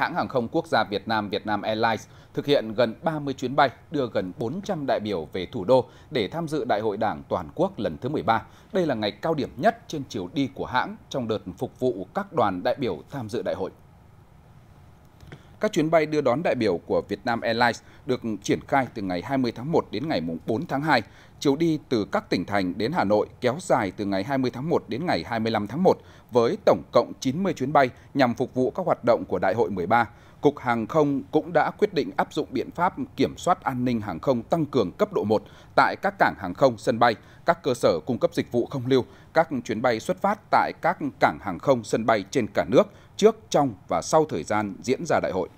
Hãng hàng không quốc gia Việt Nam Vietnam Airlines thực hiện gần 30 chuyến bay đưa gần 400 đại biểu về thủ đô để tham dự Đại hội Đảng toàn quốc lần thứ 13. Đây là ngày cao điểm nhất trên chiều đi của hãng trong đợt phục vụ các đoàn đại biểu tham dự đại hội các chuyến bay đưa đón đại biểu của Vietnam Airlines được triển khai từ ngày 20 tháng 1 đến ngày 4 tháng 2, chiều đi từ các tỉnh thành đến Hà Nội kéo dài từ ngày 20 tháng 1 đến ngày 25 tháng 1 với tổng cộng 90 chuyến bay nhằm phục vụ các hoạt động của Đại hội 13. Cục Hàng không cũng đã quyết định áp dụng biện pháp kiểm soát an ninh hàng không tăng cường cấp độ 1 tại các cảng hàng không, sân bay, các cơ sở cung cấp dịch vụ không lưu, các chuyến bay xuất phát tại các cảng hàng không, sân bay trên cả nước trước, trong và sau thời gian diễn ra đại hội.